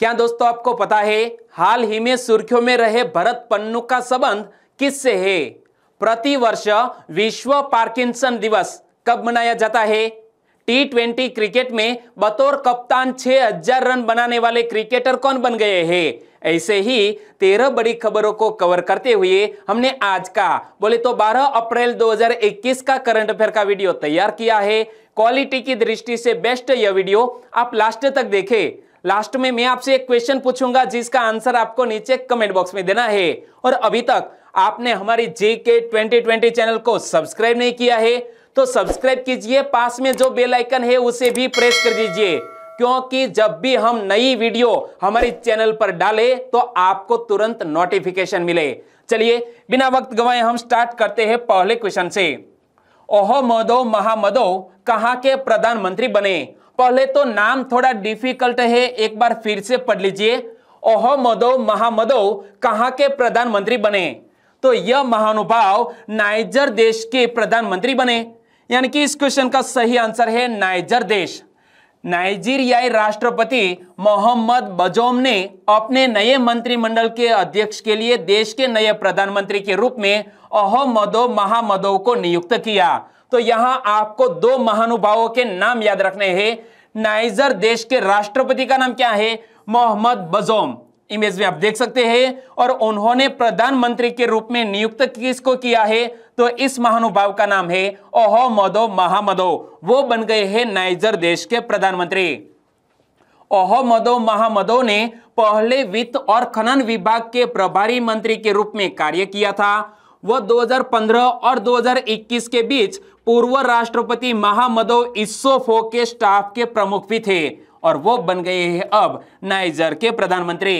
क्या दोस्तों आपको पता है हाल ही में सुर्खियों में रहे भरत पन्नू का संबंध किससे है प्रतिवर्ष विश्व पार्किंसन दिवस कब मनाया जाता है टी ट्वेंटी क्रिकेट में बतौर कप्तान 6000 रन बनाने वाले क्रिकेटर कौन बन गए हैं ऐसे ही तेरह बड़ी खबरों को कवर करते हुए हमने आज का बोले तो 12 अप्रैल 2021 का करंट अफेयर का वीडियो तैयार किया है क्वालिटी की दृष्टि से बेस्ट यह वीडियो आप लास्ट तक देखें लास्ट में मैं आपसे एक क्वेश्चन पूछूंगा जिसका आंसर आपको नीचे कमेंट बॉक्स में देना है और अभी तक आपने हमारी जेके 2020 चैनल को सब्सक्राइब नहीं किया है तो सब्सक्राइब कीजिए पास में जो बेल आइकन है उसे भी प्रेस कर दीजिए क्योंकि जब भी हम नई वीडियो हमारे चैनल पर डाले तो आपको तुरंत नोटिफिकेशन मिले चलिए बिना वक्त गवाए हम स्टार्ट करते हैं पहले क्वेश्चन से ओहो मदो महामदो कहा के प्रधानमंत्री बने पहले तो नाम थोड़ा डिफिकल्ट है एक बार फिर से पढ़ लीजिए ओहमदो महामदो कहा के प्रधानमंत्री बने तो यह महानुभाव नाइजर देश के प्रधानमंत्री बने यानी कि इस क्वेश्चन का सही आंसर है नाइजर देश नाइजीरियाई राष्ट्रपति मोहम्मद बजोम ने अपने नए मंत्रिमंडल के अध्यक्ष के लिए देश के नए प्रधानमंत्री के रूप में अहमदो महामदो को नियुक्त किया तो यहां आपको दो महानुभावों के नाम याद रखने हैं नाइजर देश के राष्ट्रपति का नाम क्या है मोहम्मद बजोम इमेज में आप देख सकते हैं और उन्होंने प्रधानमंत्री के रूप में नियुक्त किसको किया है तो इस महानुभाव का नाम है ओहो मदो महामदो वो बन गए हैं नाइजर देश के प्रधानमंत्री ओहो मदो महामदो ने पहले वित्त और खनन विभाग के प्रभारी मंत्री के रूप में कार्य किया था वह 2015 और 2021 के बीच पूर्व राष्ट्रपति महामदो इसोफो के स्टाफ के प्रमुख भी थे और वो बन गए हैं अब नाइजर के प्रधानमंत्री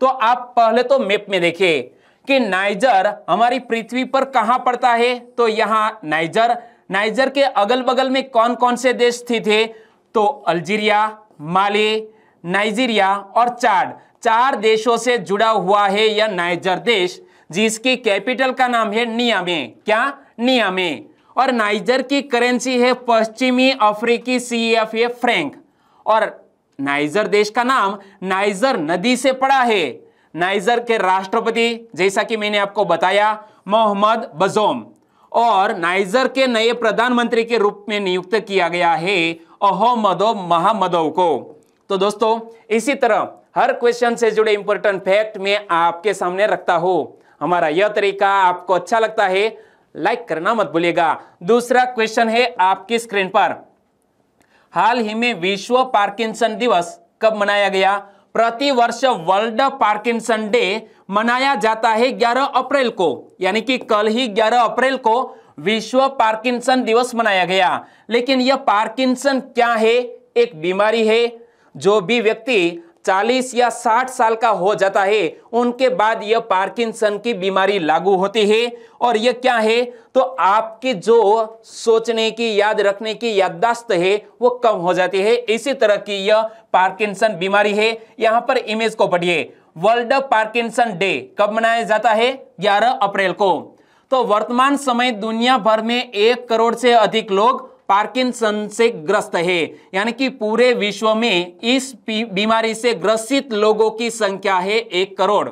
तो आप पहले तो मैप में देखिए कि नाइजर हमारी पृथ्वी पर कहां पड़ता है तो यहां नाइजर नाइजर के अगल बगल में कौन कौन से देश स्थित है तो अल्जीरिया माले नाइजीरिया और चाड चार देशों से जुड़ा हुआ है यह नाइजर देश जिसकी कैपिटल का नाम है नियामे क्या नियामे और नाइजर की करेंसी है पश्चिमी अफ्रीकी सी एफ ए फ्रैंक और नाइजर देश का नाम नाइजर नदी से पड़ा है नाइजर के राष्ट्रपति जैसा कि मैंने आपको बताया मोहम्मद बजोम और नाइजर के नए प्रधानमंत्री के रूप में नियुक्त किया गया है अहोमदो महामदो को तो दोस्तों इसी तरह हर क्वेश्चन से जुड़े इंपॉर्टेंट फैक्ट में आपके सामने रखता हूं हमारा यह तरीका आपको अच्छा लगता है लाइक करना मत भूलिएगा दूसरा क्वेश्चन है आपकी स्क्रीन पर हाल ही में विश्व पार्किंसन दिवस कब मनाया गया प्रति वर्ष वर्ल्ड पार्किंसन डे मनाया जाता है 11 अप्रैल को यानी कि कल ही 11 अप्रैल को विश्व पार्किंसन दिवस मनाया गया लेकिन यह पार्किंसन क्या है एक बीमारी है जो भी व्यक्ति 40 या 60 साल का हो जाता है उनके बाद यह पार्किंसन की बीमारी लागू होती है और यह क्या है तो आपकी जो सोचने की याद रखने की याददाश्त है वो कम हो जाती है इसी तरह की यह पार्किंसन बीमारी है यहां पर इमेज को पढ़िए वर्ल्ड पार्किंसन डे कब मनाया जाता है 11 अप्रैल को तो वर्तमान समय दुनिया भर में एक करोड़ से अधिक लोग पार्किंसन से ग्रस्त है यानी कि पूरे विश्व में इस बीमारी से ग्रसित लोगों की संख्या है एक करोड़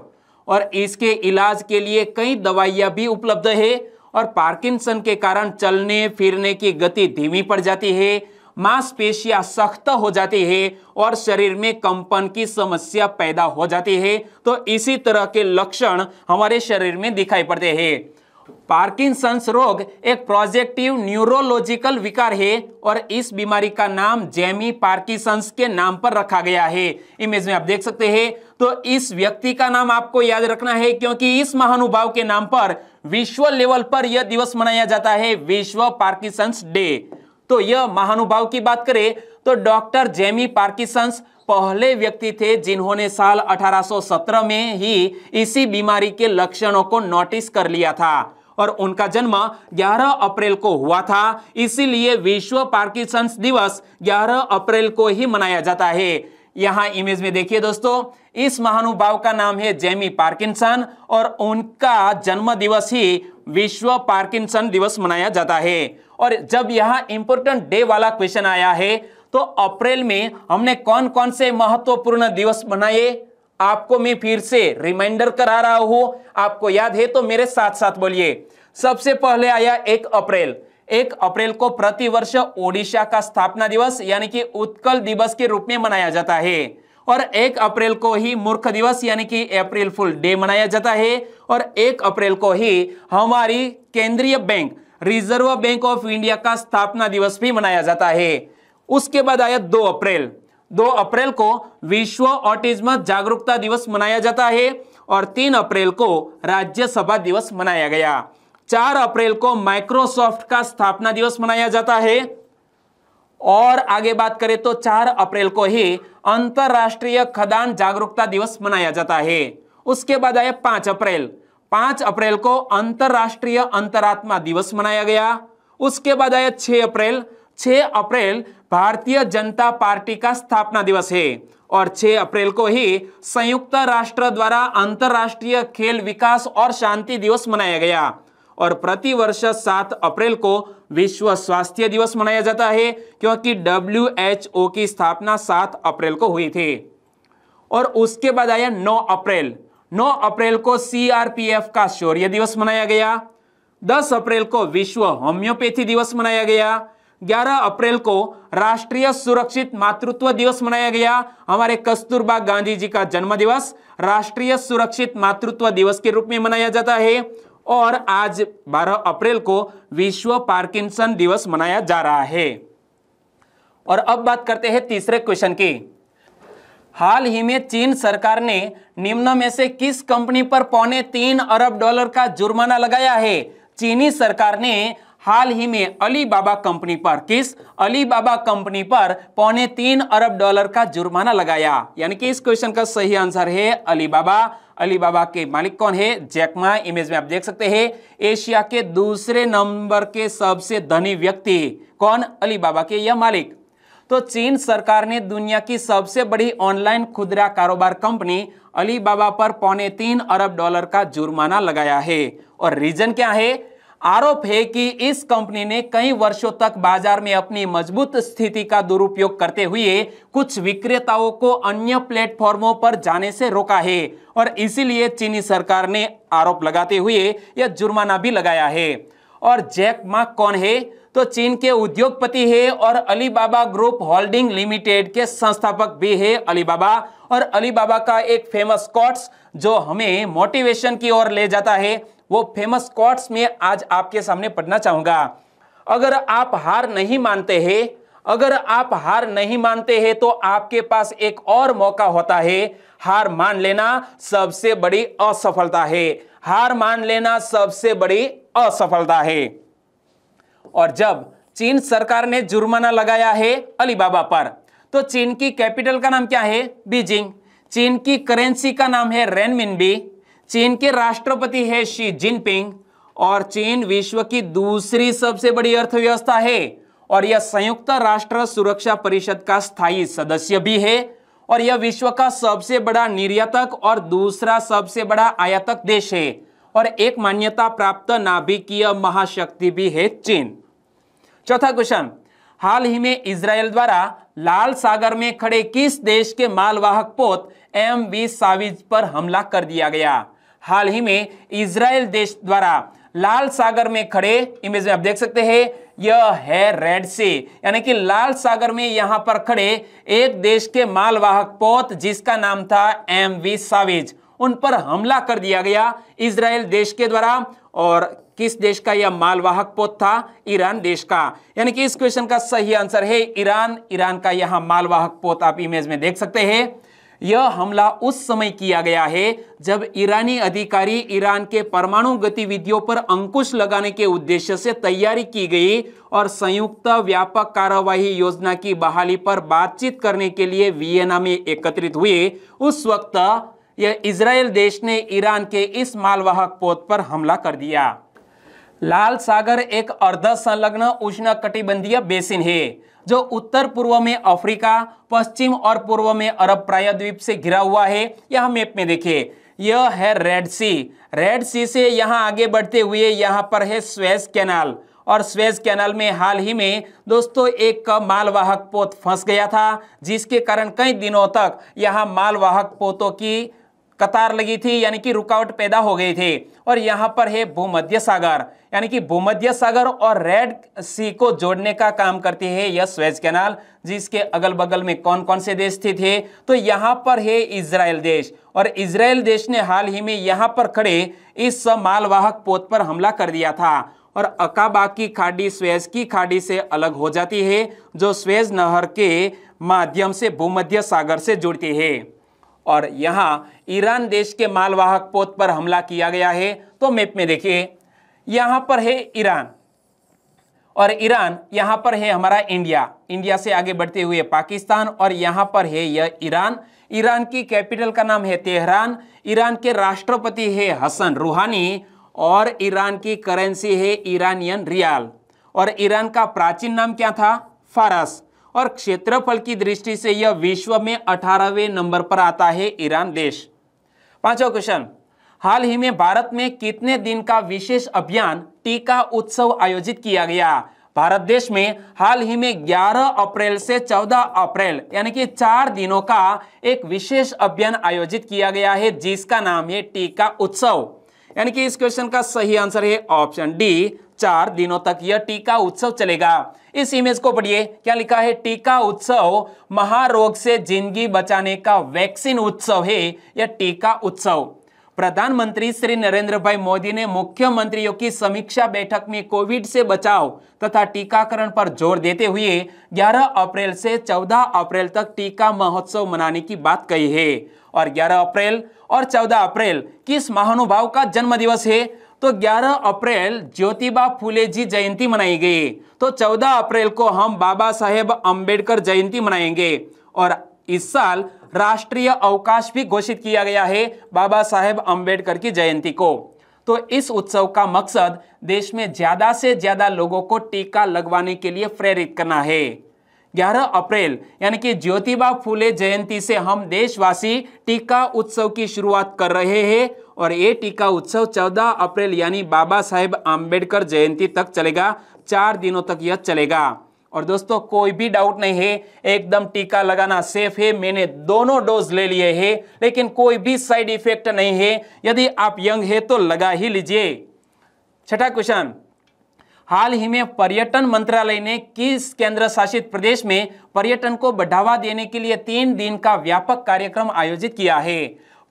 और इसके इलाज के लिए कई दवाइयां भी उपलब्ध है और पार्किंसन के कारण चलने फिरने की गति धीमी पड़ जाती है मांसपेशियां सख्त हो जाती है और शरीर में कंपन की समस्या पैदा हो जाती है तो इसी तरह के लक्षण हमारे शरीर में दिखाई पड़ते हैं पार्किंसंस रोग एक प्रोजेक्टिव न्यूरोलॉजिकल विकार है और इस बीमारी का नाम जेमी पार्किंसंस के नाम पर रखा गया है इमेज में आप देख सकते हैं तो इस व्यक्ति का नाम आपको याद रखना है क्योंकि इस महानुभाव के नाम पर विश्व लेवल पर यह दिवस मनाया जाता है विश्व पार्किंसंस डे तो यह महानुभाव की बात करें तो डॉक्टर जेमी पार्किंसंस पहले व्यक्ति थे जिन्होंने साल 1817 में ही इसी बीमारी के लक्षणों को नोटिस कर लिया था और उनका जन्म 11 अप्रैल को हुआ था इसीलिए विश्व पार्किसन दिवस 11 अप्रैल को ही मनाया जाता है यहाँ इमेज में देखिए दोस्तों इस महानुभाव का नाम है जेमी पार्किंसन और उनका जन्म दिवस ही विश्व पार्किंसन दिवस मनाया जाता है और जब यहाँ इंपोर्टेंट डे वाला क्वेश्चन आया है तो अप्रैल में हमने कौन कौन से महत्वपूर्ण दिवस बनाए आपको मैं फिर से रिमाइंडर करा रहा हूं आपको याद है तो मेरे साथ साथ बोलिए सबसे पहले आया एक अप्रैल एक अप्रैल को प्रतिवर्ष ओडिशा का स्थापना दिवस यानी कि उत्कल दिवस के रूप में मनाया जाता है और एक अप्रैल को ही मूर्ख दिवस यानी कि अप्रैल फुल डे मनाया जाता है और एक अप्रैल को ही हमारी केंद्रीय bank reserve bank of India का स्थापना दिवस भी मनाया जाता है उसके बाद आया दो अप्रैल दो अप्रैल को विश्व ऑटिज्म जागरूकता दिवस मनाया जाता है और तीन अप्रैल को राज्यसभा दिवस मनाया गया चार अप्रैल को माइक्रोसॉफ्ट का स्थापना दिवस मनाया जाता है और आगे बात करें तो चार अप्रैल को ही अंतरराष्ट्रीय खदान जागरूकता दिवस मनाया जाता है उसके बाद आया पांच अप्रैल पांच अप्रैल को अंतरराष्ट्रीय अंतरात्मा दिवस मनाया गया उसके बाद आया छह अप्रैल छह अप्रैल भारतीय जनता पार्टी का स्थापना दिवस है और 6 अप्रैल को ही संयुक्त राष्ट्र द्वारा अंतर्राष्ट्रीय खेल विकास और शांति दिवस मनाया गया और प्रति वर्ष सात अप्रैल को विश्व स्वास्थ्य दिवस मनाया जाता है क्योंकि डब्ल्यू की स्थापना सात अप्रैल को हुई थी और उसके बाद आया 9 अप्रैल 9 अप्रैल को सीआरपीएफ का शौर्य दिवस मनाया गया 10 अप्रैल को विश्व होम्योपैथी दिवस मनाया गया 11 अप्रैल को राष्ट्रीय सुरक्षित मातृत्व दिवस मनाया गया हमारे कस्तूरबा गांधी जी का जन्म दिवस राष्ट्रीय सुरक्षित मातृत्व दिवस के रूप में मनाया जाता है और आज 12 अप्रैल को विश्व पार्किंसन दिवस मनाया जा रहा है और अब बात करते हैं तीसरे क्वेश्चन की हाल ही में चीन सरकार ने निम्न में से किस कंपनी पर पौने तीन अरब डॉलर का जुर्माना लगाया है चीनी सरकार ने हाल ही में अलीबाबा कंपनी पर किस अलीबाबा कंपनी पर पौने तीन अरब डॉलर का जुर्माना लगाया यानी कि इस क्वेश्चन का सही आंसर है अलीबाबा अलीबाबा के मालिक कौन है जैकमा इमेज में आप देख सकते हैं एशिया के दूसरे नंबर के सबसे धनी व्यक्ति कौन अलीबाबा के यह मालिक तो चीन सरकार ने दुनिया की सबसे बड़ी ऑनलाइन खुदरा कारोबार कंपनी अलीबाबा पर पौने तीन अरब डॉलर का जुर्माना लगाया है और रीजन क्या है आरोप है कि इस कंपनी ने कई वर्षों तक बाजार में अपनी मजबूत स्थिति का दुरुपयोग करते हुए कुछ विक्रेताओं को अन्य प्लेटफॉर्मों पर जाने से रोका है और इसीलिए चीनी सरकार ने आरोप लगाते हुए यह जुर्माना भी लगाया है और जैक मा कौन है तो चीन के उद्योगपति है और अलीबाबा ग्रुप होल्डिंग लिमिटेड के संस्थापक भी है अलीबाबा और अलीबाबा का एक फेमस कॉट्स जो हमें मोटिवेशन की ओर ले जाता है वो फेमस कॉट्स में आज आपके सामने पढ़ना चाहूंगा अगर आप हार नहीं मानते हैं अगर आप हार नहीं मानते हैं तो आपके पास एक और मौका होता है हार मान लेना सबसे बड़ी असफलता है हार मान लेना सबसे बड़ी असफलता है और जब चीन सरकार ने जुर्माना लगाया है अलीबाबा पर तो चीन की कैपिटल का नाम क्या है बीजिंग चीन की करेंसी का नाम है रेनमिन बी चीन के राष्ट्रपति है शी जिनपिंग और चीन विश्व की दूसरी सबसे बड़ी अर्थव्यवस्था है और यह संयुक्त राष्ट्र सुरक्षा परिषद का स्थायी सदस्य भी है और यह विश्व का सबसे बड़ा निर्यातक और दूसरा सबसे बड़ा आयातक देश है और एक मान्यता प्राप्त नाभिकीय महाशक्ति भी है चीन चौथा क्वेश्चन हाल ही में इसराइल द्वारा लाल सागर में खड़े किस देश के मालवाहक पोत एम बी साविज पर हमला कर दिया गया हाल ही में इसराइल देश द्वारा लाल सागर में खड़े इमेज में आप देख सकते हैं यह है रेड से यानी कि लाल सागर में यहां पर खड़े एक देश के मालवाहक पोत जिसका नाम था एम वी सावेज उन पर हमला कर दिया गया इसराइल देश के द्वारा और किस देश का यह मालवाहक पोत था ईरान देश का यानी कि इस क्वेश्चन का सही आंसर है ईरान ईरान का यहां मालवाहक पोत आप इमेज में देख सकते हैं यह हमला उस समय किया गया है जब ईरानी अधिकारी ईरान के परमाणु गतिविधियों पर अंकुश लगाने के उद्देश्य से तैयारी की गई और संयुक्त व्यापक कार्यवाही योजना की बहाली पर बातचीत करने के लिए वियना में एकत्रित हुए उस वक्त यह इसराइल देश ने ईरान के इस मालवाहक पोत पर हमला कर दिया लाल सागर एक अर्ध संलग्न उष्ण कटिबंधीय बेसिन है जो उत्तर पूर्व में अफ्रीका पश्चिम और पूर्व में अरब प्रायद्वीप से घिरा हुआ है यह मैप में देखिए यह है रेड सी रेड सी से यहाँ आगे बढ़ते हुए यहाँ पर है स्वेज कैनाल और स्वेज कैनाल में हाल ही में दोस्तों एक मालवाहक पोत फंस गया था जिसके कारण कई दिनों तक यहाँ मालवाहक पोतों की कतार लगी थी यानी कि रुकावट पैदा हो गई थी और यहाँ पर है भूमध्य सागर यानी कि भूमध्य सागर और रेड सी को जोड़ने का काम करती है यह स्वेज कैनाल जिसके अगल बगल में कौन कौन से देश स्थित है तो यहाँ पर है इसराइल देश और इसराइल देश ने हाल ही में यहाँ पर खड़े इस मालवाहक पोत पर हमला कर दिया था और अकाबा की खाड़ी स्वेज की खाड़ी से अलग हो जाती है जो स्वेज नहर के माध्यम से भूमध्य सागर से जुड़ती है और यहाँ ईरान देश के मालवाहक पोत पर हमला किया गया है तो मैप में देखिए यहां पर है ईरान और ईरान यहां पर है हमारा इंडिया इंडिया से आगे बढ़ते हुए पाकिस्तान और यहां पर है यह ईरान ईरान की कैपिटल का नाम है तेहरान ईरान के राष्ट्रपति है हसन रूहानी और ईरान की करेंसी है ईरानियन रियाल और ईरान का प्राचीन नाम क्या था फारस और क्षेत्रफल की दृष्टि से यह विश्व में अठारहवें नंबर पर आता है ईरान देश पांचवा क्वेश्चन हाल ही में भारत में कितने दिन का विशेष अभियान टीका उत्सव आयोजित किया गया भारत देश में हाल ही में 11 अप्रैल से 14 अप्रैल यानी कि चार दिनों का एक विशेष अभियान आयोजित किया गया है जिसका नाम है टीका उत्सव यानी कि इस क्वेश्चन का सही आंसर है ऑप्शन डी चार दिनों तक यह टीका उत्सव चलेगा इस इमेज को पढ़िए क्या लिखा है टीका उत्सव महारोग से जिंदगी बचाने का वैक्सीन उत्सव है यह टीका उत्सव प्रधानमंत्री श्री नरेंद्र भाई मोदी ने मुख्यमंत्रियों की समीक्षा बैठक में कोविड से बचाव तथा टीकाकरण पर जोर देते हुए 11 अप्रैल से 14 अप्रैल तक टीका महोत्सव मनाने की बात कही है और 11 अप्रैल और 14 अप्रैल किस महानुभाव का जन्मदिवस है तो 11 अप्रैल ज्योतिबा फुले जी जयंती मनाई गई तो 14 अप्रैल को हम बाबा साहेब अम्बेडकर जयंती मनाएंगे और इस साल राष्ट्रीय अवकाश भी घोषित किया गया है बाबा साहेब अंबेडकर की जयंती को तो इस उत्सव का मकसद देश में ज़्यादा से ज़्यादा लोगों को टीका लगवाने के लिए प्रेरित करना है 11 अप्रैल यानी कि ज्योतिबा फूले जयंती से हम देशवासी टीका उत्सव की शुरुआत कर रहे हैं और ये टीका उत्सव 14 अप्रैल यानी बाबा साहेब आम्बेडकर जयंती तक चलेगा चार दिनों तक यह चलेगा और दोस्तों कोई भी डाउट नहीं है एकदम टीका लगाना सेफ है मैंने दोनों डोज ले लिए हैं लेकिन कोई भी साइड इफेक्ट नहीं है यदि आप यंग है तो लगा ही लीजिए छठा क्वेश्चन हाल ही में पर्यटन मंत्रालय ने किस केंद्र शासित प्रदेश में पर्यटन को बढ़ावा देने के लिए तीन दिन का व्यापक कार्यक्रम आयोजित किया है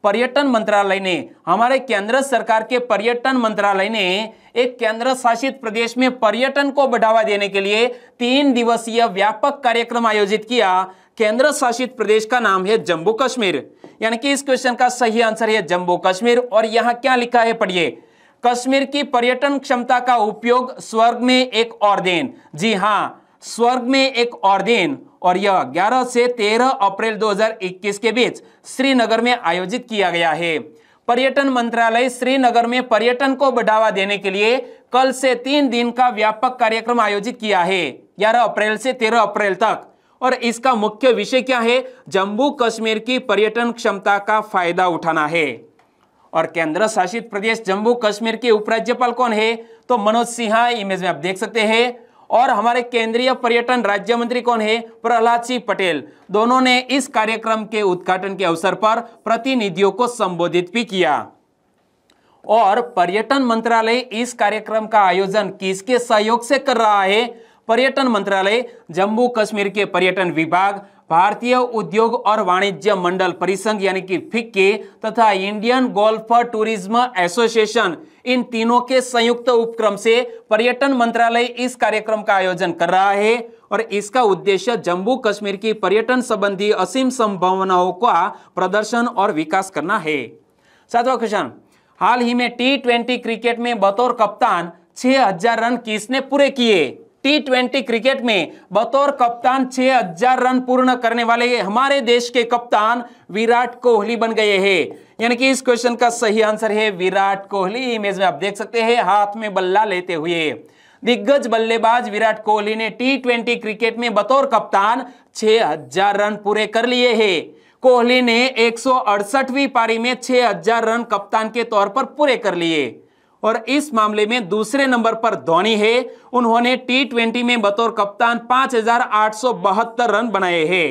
पर्यटन मंत्रालय ने हमारे केंद्र सरकार के पर्यटन मंत्रालय ने एक केंद्र शासित प्रदेश में पर्यटन को बढ़ावा देने के लिए तीन दिवसीय व्यापक कार्यक्रम आयोजित किया केंद्र शासित प्रदेश का नाम है जम्मू कश्मीर यानी कि इस क्वेश्चन का सही आंसर है जम्मू कश्मीर और यहाँ क्या लिखा है पढ़िए कश्मीर की पर्यटन क्षमता का उपयोग स्वर्ग में एक और देन जी हाँ स्वर्ग में एक और दिन और यह 11 से 13 अप्रैल 2021 के बीच श्रीनगर में आयोजित किया गया है पर्यटन मंत्रालय श्रीनगर में पर्यटन को बढ़ावा देने के लिए कल से तीन दिन का व्यापक कार्यक्रम आयोजित किया है 11 अप्रैल से 13 अप्रैल तक और इसका मुख्य विषय क्या है जम्मू कश्मीर की पर्यटन क्षमता का फायदा उठाना है और केंद्र शासित प्रदेश जम्मू कश्मीर के उपराज्यपाल कौन है तो मनोज सिन्हा इमेज में आप देख सकते हैं और हमारे केंद्रीय पर्यटन राज्य मंत्री कौन है प्रहलाद सिंह पटेल दोनों ने इस कार्यक्रम के उद्घाटन के अवसर पर प्रतिनिधियों को संबोधित भी किया और पर्यटन मंत्रालय इस कार्यक्रम का आयोजन किसके सहयोग से कर रहा है पर्यटन मंत्रालय जम्मू कश्मीर के पर्यटन विभाग भारतीय उद्योग और वाणिज्य मंडल परिसंघ यानी कि फिक्के तथा इंडियन गोल्फ टूरिज्म एसोसिएशन इन तीनों के संयुक्त उपक्रम से पर्यटन मंत्रालय इस कार्यक्रम का आयोजन कर रहा है और इसका उद्देश्य जम्मू कश्मीर की पर्यटन संबंधी असीम संभावनाओं का प्रदर्शन और विकास करना है सातवा क्वेश्चन हाल ही में टी ट्वेंटी क्रिकेट में बतौर कप्तान छह रन किसने पूरे किए टी ट्वेंटी क्रिकेट में बतौर कप्तान 6000 रन पूर्ण करने वाले हमारे देश के कप्तान विराट कोहली बन गए हैं यानी कि इस क्वेश्चन का सही आंसर है विराट कोहली इमेज में आप देख सकते हैं हाथ में बल्ला लेते हुए दिग्गज बल्लेबाज विराट कोहली ने टी ट्वेंटी क्रिकेट में बतौर कप्तान 6000 रन पूरे कर लिए है कोहली ने एक पारी में हजार रन कप्तान के तौर पर पूरे कर लिए और इस मामले में दूसरे नंबर पर धोनी है उन्होंने टी ट्वेंटी में बतौर कप्तान पांच रन बनाए हैं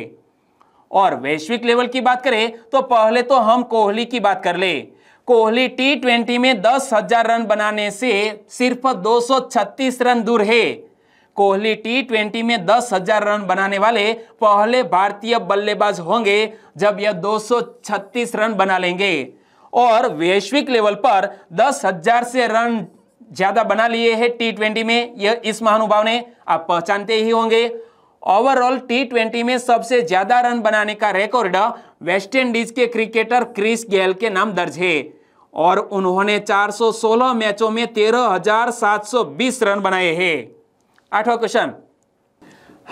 और वैश्विक लेवल की बात करें तो पहले तो हम कोहली की बात कर ले कोहली टी ट्वेंटी में दस हजार रन बनाने से सिर्फ 236 रन दूर है कोहली टी ट्वेंटी में दस हजार रन बनाने वाले पहले भारतीय बल्लेबाज होंगे जब यह 236 रन बना लेंगे और वैश्विक लेवल पर दस हजार से रन ज्यादा बना लिए हैं टी ट्वेंटी में यह इस महानुभाव ने आप पहचानते ही होंगे ओवरऑल टी ट्वेंटी में सबसे ज्यादा रन बनाने का रिकॉर्ड वेस्टइंडीज के क्रिकेटर क्रिस गेल के नाम दर्ज है और उन्होंने 416 मैचों में 13,720 रन बनाए हैं आठवां क्वेश्चन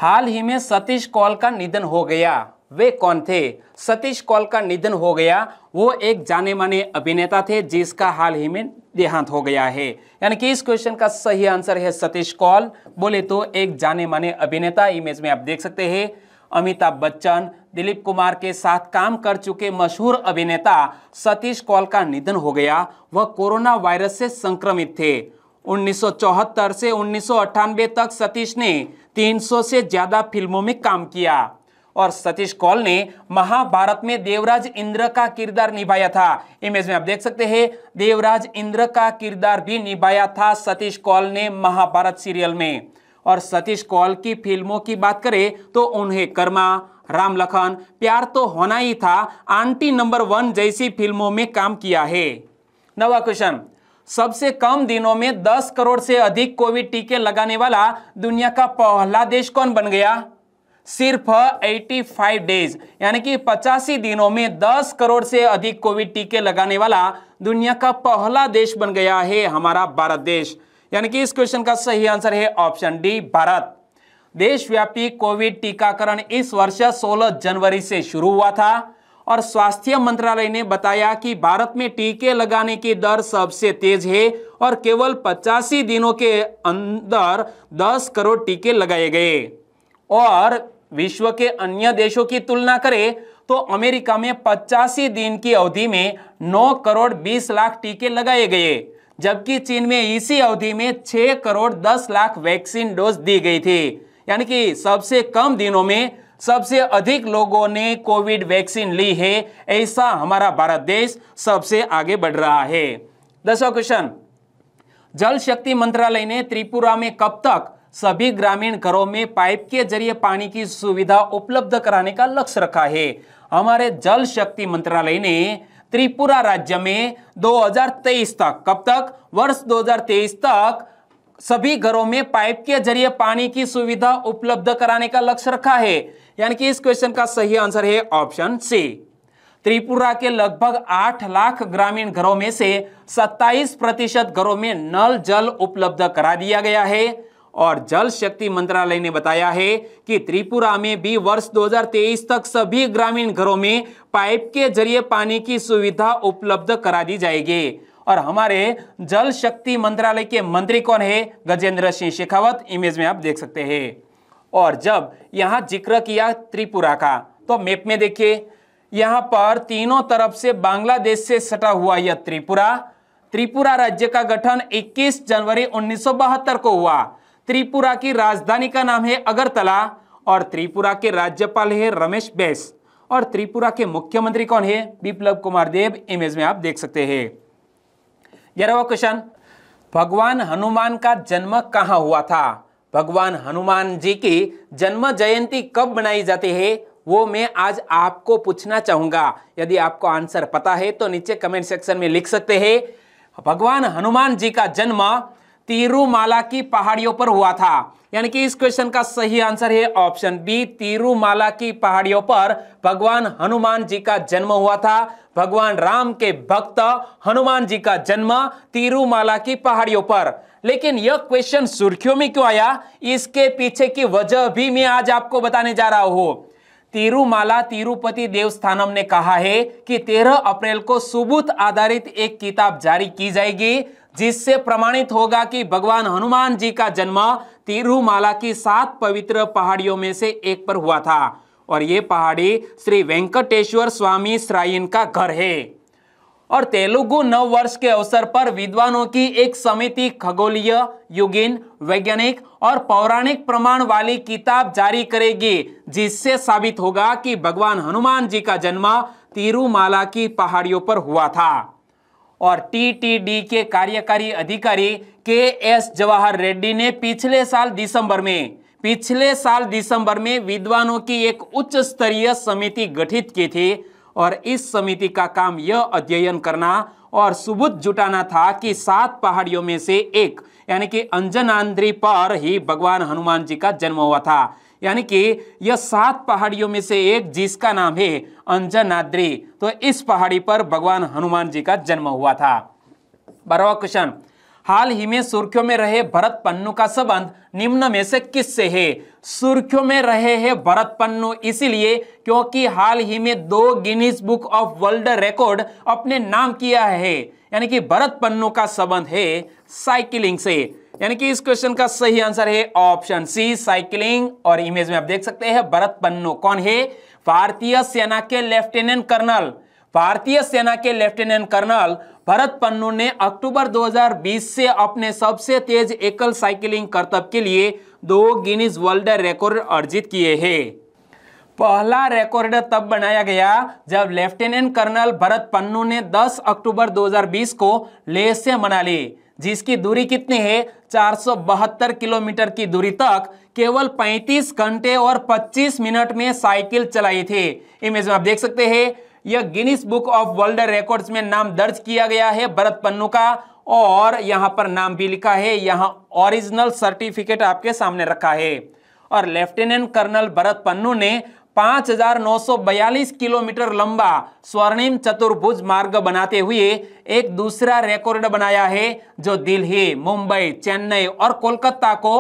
हाल ही में सतीश कौल का निधन हो गया वे कौन थे सतीश कौल का निधन हो गया वो एक जाने माने अभिनेता थे जिसका हाल ही में देहांत हो गया है यानी कि इस क्वेश्चन का सही आंसर है सतीश कौल बोले तो एक जाने माने अभिनेता इमेज में आप देख सकते हैं अमिताभ बच्चन दिलीप कुमार के साथ काम कर चुके मशहूर अभिनेता सतीश कौल का निधन हो गया वह कोरोना वायरस से संक्रमित थे 1974 से उन्नीस तक सतीश ने 300 से ज़्यादा फिल्मों में काम किया और सतीश कौल ने महाभारत में देवराज इंद्र का किरदार निभाया था इमेज में आप देख सकते हैं देवराज इंद्र का किरदार भी निभाया था सतीश कौल ने महाभारत सीरियल में और सतीश कौल की फिल्मों की बात करें तो उन्हें कर्मा राम लखन प्यार तो होना ही था आंटी नंबर वन जैसी फिल्मों में काम किया है नवा क्वेश्चन सबसे कम दिनों में 10 करोड़ से अधिक कोविड टीके लगाने वाला दुनिया का पहला देश कौन बन गया सिर्फ 85 डेज यानी कि पचासी दिनों में 10 करोड़ से अधिक कोविड टीके लगाने वाला दुनिया का पहला देश बन गया है हमारा भारत देश यानी कि इस क्वेश्चन का सही आंसर है ऑप्शन डी भारत देशव्यापी कोविड टीकाकरण इस वर्ष 16 जनवरी से शुरू हुआ था और स्वास्थ्य मंत्रालय ने बताया कि भारत में टीके लगाने की दर सबसे तेज है और केवल पचासी दिनों के अंदर 10 करोड़ टीके लगाए गए और विश्व के अन्य देशों की तुलना करें तो अमेरिका में पचासी दिन की अवधि में 9 करोड़ 20 लाख टीके लगाए गए जबकि चीन में इसी अवधि में 6 करोड़ 10 लाख वैक्सीन डोज दी गई थी यानी कि सबसे कम दिनों में सबसे अधिक लोगों ने कोविड वैक्सीन ली है ऐसा हमारा भारत देश सबसे आगे बढ़ रहा है दसवा क्वेश्चन जल शक्ति मंत्रालय ने त्रिपुरा में कब तक सभी ग्रामीण घरों में पाइप के जरिए पानी की सुविधा उपलब्ध कराने का लक्ष्य रखा है हमारे जल शक्ति मंत्रालय ने त्रिपुरा राज्य में 2023 तक कब तक वर्ष 2023 तक सभी घरों में पाइप के जरिए पानी की सुविधा उपलब्ध कराने का लक्ष्य रखा है यानी कि इस क्वेश्चन का सही आंसर है ऑप्शन सी त्रिपुरा के लगभग 8 लाख ग्रामीण घरों में से 27 प्रतिशत घरों में नल जल उपलब्ध करा दिया गया है और जल शक्ति मंत्रालय ने बताया है कि त्रिपुरा में भी वर्ष 2023 तक सभी ग्रामीण घरों में पाइप के जरिए पानी की सुविधा उपलब्ध करा दी जाएगी और हमारे जल शक्ति मंत्रालय के मंत्री कौन है गजेंद्र सिंह शेखावत इमेज में आप देख सकते हैं और जब यहाँ जिक्र किया त्रिपुरा का तो मैप में देखिए यहाँ पर तीनों तरफ से बांग्लादेश से सटा हुआ यह त्रिपुरा त्रिपुरा राज्य का गठन 21 जनवरी 1972 को हुआ त्रिपुरा की राजधानी का नाम है अगरतला और त्रिपुरा के राज्यपाल है रमेश बैस और त्रिपुरा के मुख्यमंत्री कौन है बिप्लव कुमार देव इमेज में आप देख सकते हैं ग्यारहवा क्वेश्चन भगवान हनुमान का जन्म कहाँ हुआ था भगवान हनुमान जी की जन्म जयंती कब मनाई जाती है वो मैं आज आपको पूछना चाहूंगा यदि आपको आंसर पता है तो नीचे कमेंट सेक्शन में लिख सकते हैं भगवान हनुमान जी का जन्म तिरुमाला की पहाड़ियों पर हुआ था यानी कि इस क्वेश्चन का सही आंसर है ऑप्शन बी तिरुमाला की पहाड़ियों पर भगवान हनुमान जी का जन्म हुआ था भगवान राम के भक्त हनुमान जी का जन्म तिरुमाला की पहाड़ियों पर लेकिन यह क्वेश्चन सुर्खियों में क्यों आया इसके पीछे की वजह भी मैं आज आपको बताने जा रहा हूं तिरुमाला तिरुपति देवस्थानम ने कहा है कि 13 अप्रैल को सुबूत आधारित एक किताब जारी की जाएगी जिससे प्रमाणित होगा कि भगवान हनुमान जी का जन्म तिरुमाला की सात पवित्र पहाड़ियों में से एक पर हुआ था और ये पहाड़ी श्री वेंकटेश्वर स्वामी श्राइन का घर है और तेलुगु नव वर्ष के अवसर पर विद्वानों की एक समिति खगोलीय युगिन वैज्ञानिक और पौराणिक प्रमाण वाली किताब जारी करेगी जिससे साबित होगा कि भगवान हनुमान जी का जन्म तिरुमाला की पहाड़ियों पर हुआ था और टीटीडी के कार्यकारी अधिकारी के एस जवाहर रेड्डी ने पिछले साल दिसंबर में पिछले साल दिसंबर में विद्वानों की एक उच्च स्तरीय समिति गठित की थी और इस समिति का काम यह अध्ययन करना और सबूत जुटाना था कि सात पहाड़ियों में से एक यानी कि अंजनांद्री पर ही भगवान हनुमान जी का जन्म हुआ था यानी कि यह सात पहाड़ियों में से एक जिसका नाम है अंजनाद्री तो इस पहाड़ी पर भगवान हनुमान जी का जन्म हुआ था बारहवा क्वेश्चन हाल ही में सुर्खियों में रहे भरत पन्नू का संबंध निम्न में से किससे है सुर्खियों में रहे हैं भरत पन्नू इसीलिए क्योंकि हाल ही में दो Guinness book of world record अपने नाम किया है यानी कि भरत पन्नू का संबंध है साइकिलिंग से यानी कि इस क्वेश्चन का सही आंसर है ऑप्शन सी साइकिलिंग और इमेज में आप देख सकते हैं भरत पन्नू कौन है भारतीय सेना के लेफ्टिनेंट कर्नल भारतीय सेना के लेफ्टिनेंट कर्नल भरत पन्नू ने अक्टूबर 2020 से अपने सबसे तेज एकल साइकिलिंग करतब के लिए दो गिनीज वर्ल्ड रिकॉर्ड अर्जित किए हैं पहला रिकॉर्ड तब बनाया गया जब लेफ्टिनेंट कर्नल भरत पन्नू ने 10 अक्टूबर 2020 को लेह से मनाली जिसकी दूरी कितनी है चार किलोमीटर की दूरी तक केवल 35 घंटे और 25 मिनट में साइकिल चलाई थी इमेज में आप देख सकते हैं यह Guinness book of world records में नाम दर्ज किया गया है भरत पन्नू का और यहाँ पर नाम भी लिखा है यहाँ ओरिजिनल सर्टिफिकेट आपके सामने रखा है और लेफ्टिनेंट कर्नल भरत पन्नू ने 5,942 किलोमीटर लंबा स्वर्णिम चतुर्भुज मार्ग बनाते हुए एक दूसरा रिकॉर्ड बनाया है जो दिल्ली मुंबई चेन्नई और कोलकाता को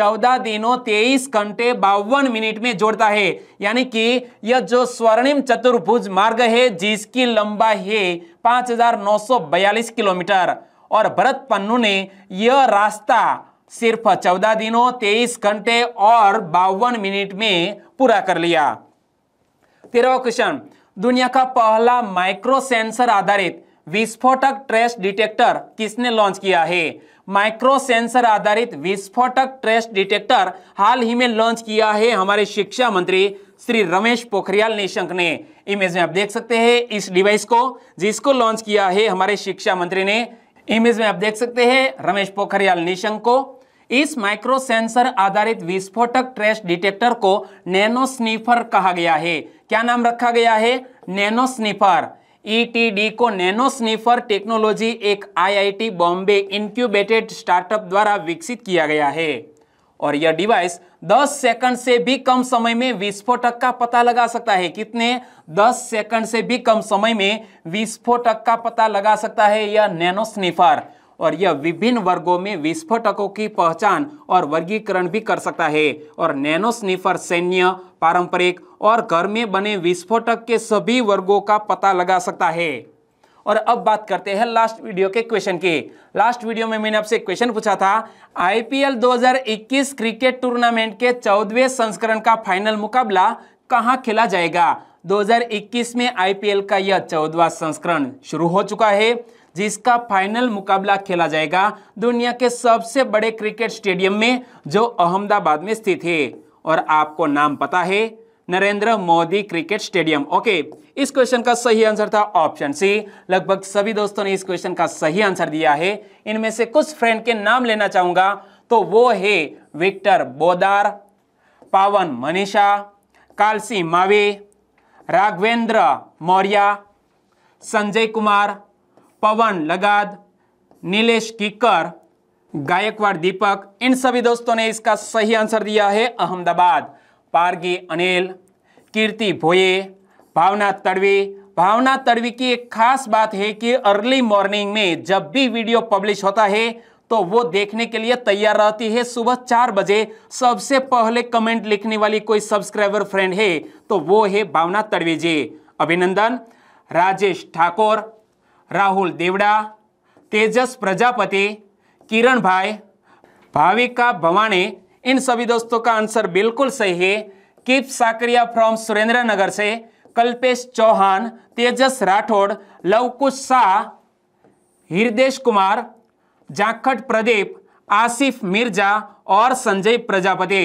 14 दिनों 23 घंटे बावन मिनट में जोड़ता है यानी कि यह जो स्वर्णिम चतुर्भुज मार्ग है जिसकी लंबा है 5,942 किलोमीटर और भरत पन्नू ने यह रास्ता सिर्फ चौदह दिनों तेईस घंटे और बावन मिनट में पूरा कर लिया तेरहवा क्वेश्चन दुनिया का पहला माइक्रो सेंसर आधारित विस्फोटक ट्रेस डिटेक्टर किसने लॉन्च किया है माइक्रो सेंसर आधारित विस्फोटक ट्रेस डिटेक्टर हाल ही में लॉन्च किया है हमारे शिक्षा मंत्री श्री रमेश पोखरियाल निशंक ने इमेज में आप देख सकते हैं इस डिवाइस को जिसको लॉन्च किया है हमारे शिक्षा मंत्री ने इमेज में आप देख सकते हैं रमेश पोखरियाल निशंक को इस माइक्रो सेंसर आधारित विस्फोटक ट्रेस डिटेक्टर को नैनो स्नीफर कहा गया है क्या नाम रखा गया है नैनो स्नीफर ईटीडी e को नैनो स्नीफर टेक्नोलॉजी एक आईआईटी बॉम्बे इंक्यूबेटेड स्टार्टअप द्वारा विकसित किया गया है और यह डिवाइस 10 सेकंड से भी कम समय में विस्फोटक का पता लगा सकता है कितने 10 सेकंड से भी कम समय में विस्फोटक का पता लगा सकता है यह नैनो स्नीफर और यह विभिन्न वर्गों में विस्फोटकों की पहचान और वर्गीकरण भी कर सकता है और नैनो स्निफर सैन्य पारंपरिक और घर में बने विस्फोटक के सभी वर्गों का पता लगा सकता है और अब बात करते हैं लास्ट वीडियो के क्वेश्चन की लास्ट वीडियो में मैंने आपसे क्वेश्चन पूछा था आईपीएल 2021 क्रिकेट टूर्नामेंट के चौदवे संस्करण का फाइनल मुकाबला कहां खेला जाएगा 2021 में आईपीएल का यह चौदवा संस्करण शुरू हो चुका है जिसका फाइनल मुकाबला खेला जाएगा दुनिया के सबसे बड़े क्रिकेट स्टेडियम में जो अहमदाबाद में स्थित है और आपको नाम पता है Narendra Modi cricket stadium okay इस क्वेश्चन का सही आंसर था ऑप्शन सी लगभग सभी दोस्तों ने इस क्वेश्चन का सही आंसर दिया है इनमें से कुछ फ्रेंड के नाम लेना चाहूंगा तो वो है विक्टर बोदार पावन मनीषा कालसी मावे राघवेंद्र मौर्या संजय कुमार पवन लगाद नीलेश किकर गायकवाड़ दीपक इन सभी दोस्तों ने इसका सही आंसर दिया है अहमदाबाद पारगी अनिल कीर्ति भोये भावना तड़वी भावना तड़वी की एक खास बात है कि अर्ली मॉर्निंग में जब भी वीडियो पब्लिश होता है तो वो देखने के लिए तैयार रहती है सुबह चार बजे सबसे पहले कमेंट लिखने वाली कोई सब्सक्राइबर फ्रेंड है तो वो है भावना तड़वी जी अभिनंदन राजेश ठाकुर राहुल देवड़ा तेजस प्रजापति किरण भाई भाविका भवाने इन सभी दोस्तों का आंसर बिल्कुल सही है किप साकरिया फ्रॉम नगर से कल्पेश चौहान तेजस राठौड़ लवकुश शाह हृदेश कुमार जाखट प्रदीप आसिफ मिर्जा और संजय प्रजापति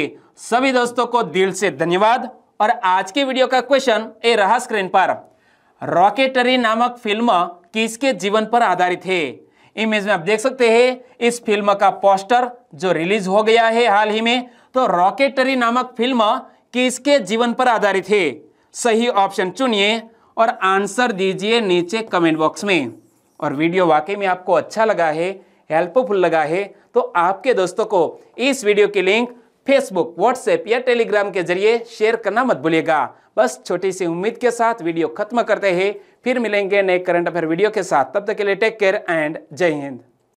सभी दोस्तों को दिल से धन्यवाद और आज के वीडियो का क्वेश्चन ए रहा स्क्रीन पर रॉकेटरी नामक फिल्म किसके जीवन पर आधारित है इमेज में आप देख सकते हैं इस फिल्म का पोस्टर जो रिलीज हो गया है हाल ही में तो रॉकेटरी नामक फिल्म किसके जीवन पर आधारित है सही ऑप्शन चुनिए और आंसर दीजिए नीचे कमेंट बॉक्स में और वीडियो वाकई में आपको अच्छा लगा है हेल्पफुल लगा है तो आपके दोस्तों को इस वीडियो की लिंक फेसबुक व्हाट्सएप या टेलीग्राम के जरिए शेयर करना मत भूलिएगा बस छोटी सी उम्मीद के साथ वीडियो खत्म करते हैं फिर मिलेंगे नए करंट अफेयर वीडियो के साथ तब तक के लिए टेक केयर एंड जय हिंद